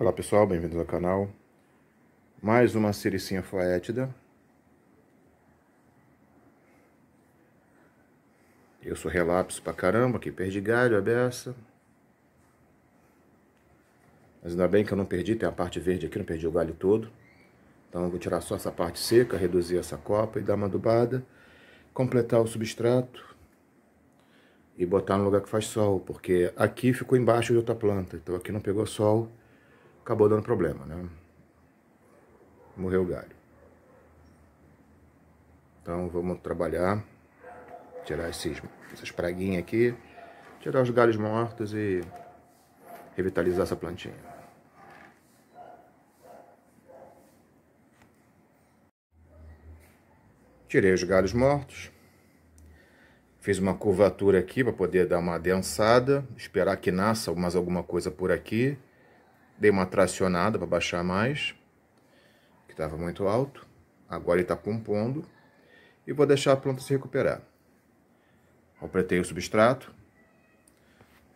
Olá pessoal, bem-vindos ao canal. Mais uma cericinha foétida. Eu sou relapso pra caramba, que perdi galho, beça. Mas ainda bem que eu não perdi, tem a parte verde aqui, não perdi o galho todo. Então eu vou tirar só essa parte seca, reduzir essa copa e dar uma adubada. Completar o substrato. E botar no lugar que faz sol, porque aqui ficou embaixo de outra planta, então aqui não pegou sol acabou dando problema, né? Morreu o galho. Então vamos trabalhar, tirar esses, essas praguinhas aqui, tirar os galhos mortos e revitalizar essa plantinha. Tirei os galhos mortos. Fiz uma curvatura aqui para poder dar uma adensada, esperar que nasça mais alguma coisa por aqui. Dei uma tracionada para baixar mais, que estava muito alto. Agora ele está compondo e vou deixar a planta se recuperar. Apretei o substrato.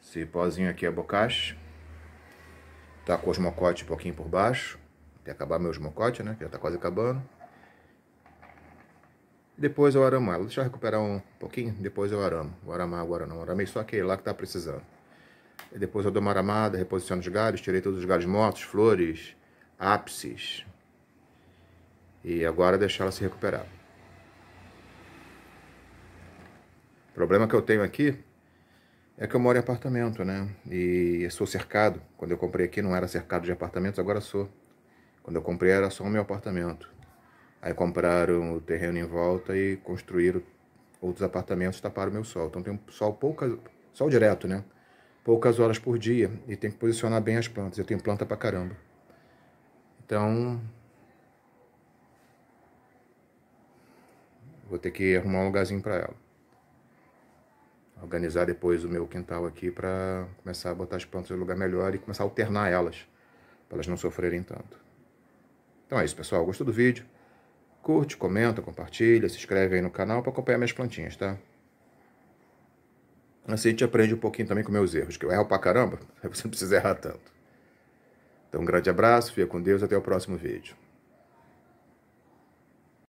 Esse pozinho aqui é bocache. está com os mocotes um pouquinho por baixo. Até acabar meus esmocote né? Que já está quase acabando. Depois eu aramo ela. Deixa eu recuperar um pouquinho, depois eu aramo. Vou aramar agora não. Aramei só aquele lá que está precisando. Depois eu dou uma aramada, reposiciono os galhos, tirei todos os galhos mortos, flores, ápices. E agora deixar ela se recuperar. O problema que eu tenho aqui é que eu moro em apartamento, né? E sou cercado. Quando eu comprei aqui não era cercado de apartamentos, agora sou. Quando eu comprei era só o meu apartamento. Aí compraram o terreno em volta e construíram outros apartamentos, taparam o meu sol. Então tem um sol pouca, sol direto, né? poucas horas por dia e tem que posicionar bem as plantas. Eu tenho planta pra caramba. Então, vou ter que arrumar um lugarzinho para ela. Organizar depois o meu quintal aqui para começar a botar as plantas em lugar melhor e começar a alternar elas, para elas não sofrerem tanto. Então é isso, pessoal. Gostou do vídeo? Curte, comenta, compartilha, se inscreve aí no canal para acompanhar minhas plantinhas, tá? Assim a gente aprende um pouquinho também com meus erros, que eu erro pra caramba, aí você não precisa errar tanto. Então, um grande abraço, fica com Deus, até o próximo vídeo.